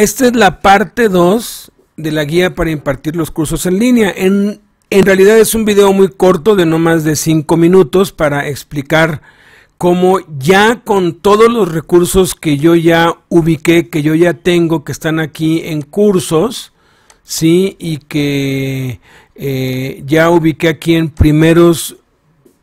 Esta es la parte 2 de la guía para impartir los cursos en línea. En, en realidad es un video muy corto de no más de 5 minutos para explicar cómo ya con todos los recursos que yo ya ubiqué, que yo ya tengo, que están aquí en cursos, ¿sí? Y que eh, ya ubiqué aquí en primeros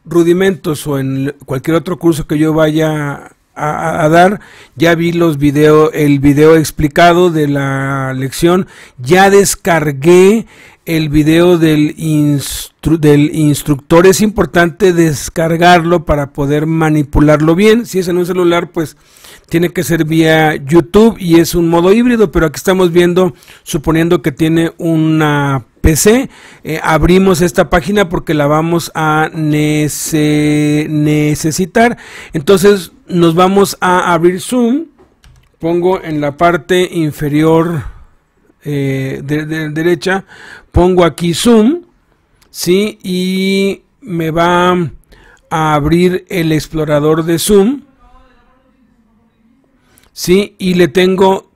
rudimentos o en cualquier otro curso que yo vaya a a, dar. Ya vi los vídeos el video explicado de la lección. Ya descargué el video del, instructor. Es importante descargarlo para poder manipularlo bien. Si es en un celular, pues tiene que ser vía YouTube y es un modo híbrido, pero aquí estamos viendo, suponiendo que tiene una PC, eh, abrimos esta página porque la vamos a necesitar. Entonces nos vamos a abrir Zoom. Pongo en la parte inferior eh, de, derecha, pongo aquí zoom, ¿sí? Y me va a abrir el explorador de zoom, ¿sí? Y le tengo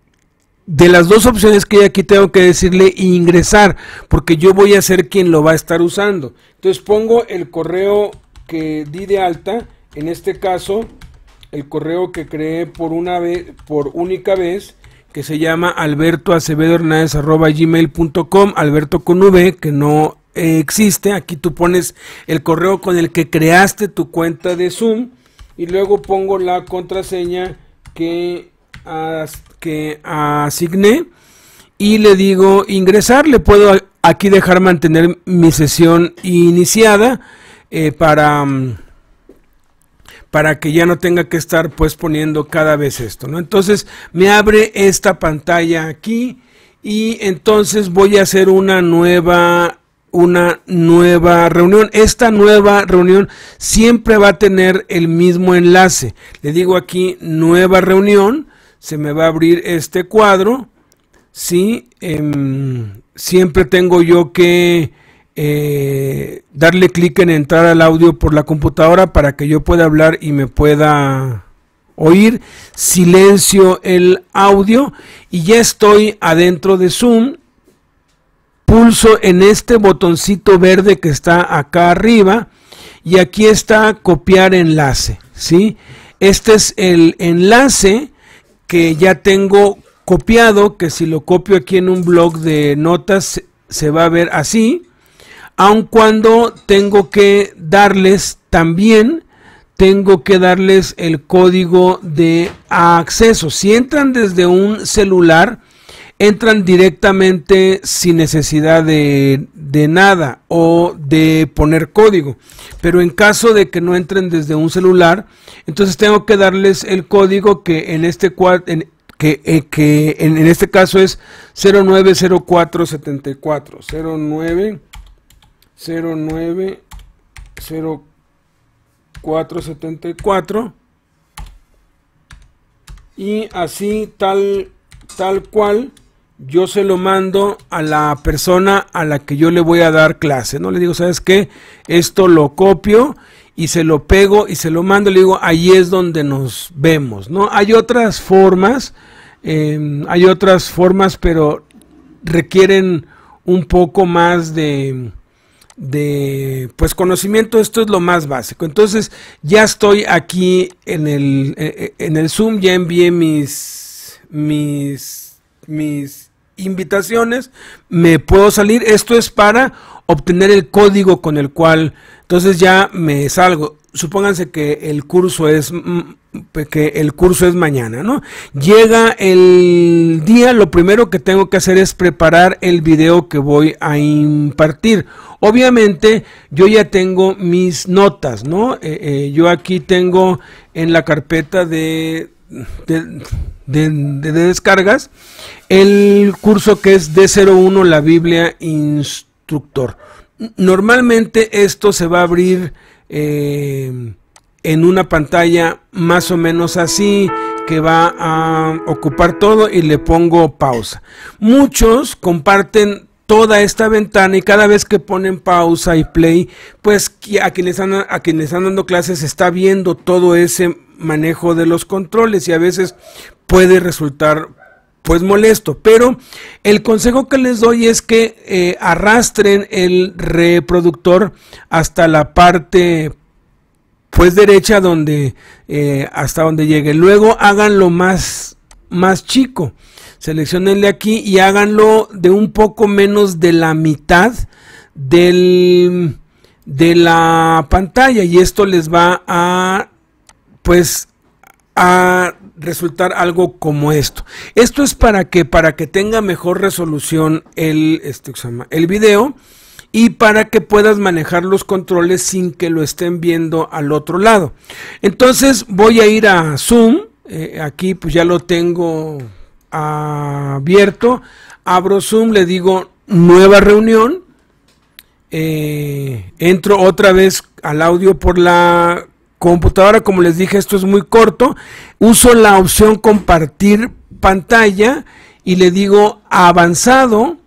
de las dos opciones que hay aquí tengo que decirle ingresar, porque yo voy a ser quien lo va a estar usando. Entonces pongo el correo que di de alta, en este caso el correo que creé por una vez, por única vez, que se llama alberto acevedo gmail.com, alberto con V, que no eh, existe. Aquí tú pones el correo con el que creaste tu cuenta de Zoom y luego pongo la contraseña que, que asigné y le digo ingresar. Le puedo aquí dejar mantener mi sesión iniciada eh, para... Mm, para que ya no tenga que estar pues poniendo cada vez esto, ¿no? Entonces me abre esta pantalla aquí y entonces voy a hacer una nueva una nueva reunión. Esta nueva reunión siempre va a tener el mismo enlace. Le digo aquí nueva reunión, se me va a abrir este cuadro, ¿sí? Em, siempre tengo yo que eh, darle clic en entrar al audio por la computadora para que yo pueda hablar y me pueda oír. Silencio el audio y ya estoy adentro de Zoom. Pulso en este botoncito verde que está acá arriba y aquí está copiar enlace. ¿sí? Este es el enlace que ya tengo copiado, que si lo copio aquí en un blog de notas se va a ver así aun cuando tengo que darles también tengo que darles el código de acceso. Si entran desde un celular, entran directamente sin necesidad de, nada o de poner código. Pero en caso de que no entren desde un celular, entonces tengo que darles el código que en este, en, que, eh, en, este caso es 090474. 090474 y así tal tal cual yo se lo mando a la persona a la que yo le voy a dar clase, ¿no? Le digo, ¿sabes qué? Esto lo copio y se lo pego y se lo mando, le digo, ahí es donde nos vemos, ¿no? Hay otras formas, em, hay otras formas, pero requieren un poco más de, de pues conocimiento, esto es lo más básico. Entonces, ya estoy aquí en el, eh, eh, en el Zoom, ya envié mis, mis, mis invitaciones, me puedo salir. Esto es para obtener el código con el cual, entonces ya me salgo supónganse que el curso es mm, mm, que el curso es mañana, ¿no? Llega el día, lo primero que tengo que hacer es preparar el video que voy a impartir. Obviamente yo ya tengo mis notas, ¿no? Eh, eh, yo aquí tengo en la carpeta de de, de, descargas el curso que es D01, la Biblia Instructor. Normalmente esto se va a abrir Em, en una pantalla más o menos así que va a ocupar todo y le pongo pausa. Muchos comparten toda esta ventana y cada vez que ponen pausa y play, pues a quienes a quienes están dando clases está viendo todo ese manejo de los controles y a veces puede resultar pues molesto. Pero el consejo que les doy es que eh, arrastren el reproductor hasta la parte pues derecha donde eh, hasta donde llegue. Luego háganlo más más chico. de aquí y háganlo de un poco menos de la mitad del de la pantalla y esto les va a pues a resultar algo como esto. Esto es para que, para que tenga mejor resolución el, este, el video y para que puedas manejar los controles sin que lo estén viendo al otro lado. Entonces voy a ir a Zoom. Eh, aquí pues ya lo tengo abierto. Abro Zoom, le digo nueva reunión. Eh, entro otra vez al audio por la computadora, como les dije, esto es muy corto. Uso la opción compartir pantalla y le digo avanzado,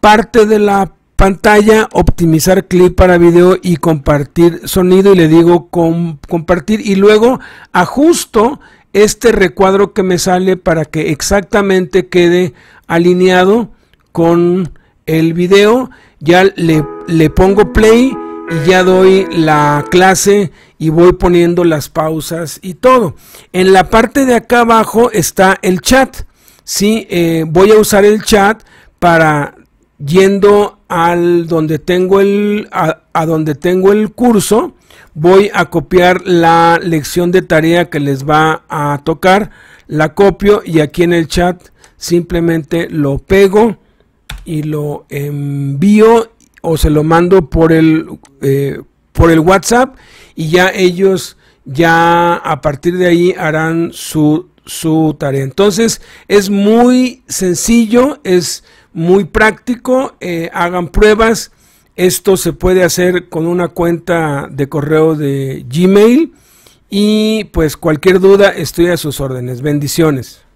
parte de la pantalla, optimizar clip para video y compartir sonido y le digo compartir y luego ajusto este recuadro que me sale para que exactamente quede alineado con el video. Ya le pongo play y ya doy la clase y voy poniendo las pausas y todo. En la parte de acá abajo está el chat. Sí, eh, voy a usar el chat para yendo al donde tengo el a, donde tengo el curso voy a copiar la lección de tarea que les va a tocar la copio y aquí en el chat simplemente lo pego y lo envío o se lo mando por el eh, por el WhatsApp y ya ellos ya a partir de ahí harán su, su tarea. Entonces es muy sencillo, es muy práctico, eh, hagan pruebas. Esto se puede hacer con una cuenta de correo de Gmail y pues cualquier duda estoy a sus órdenes. Bendiciones.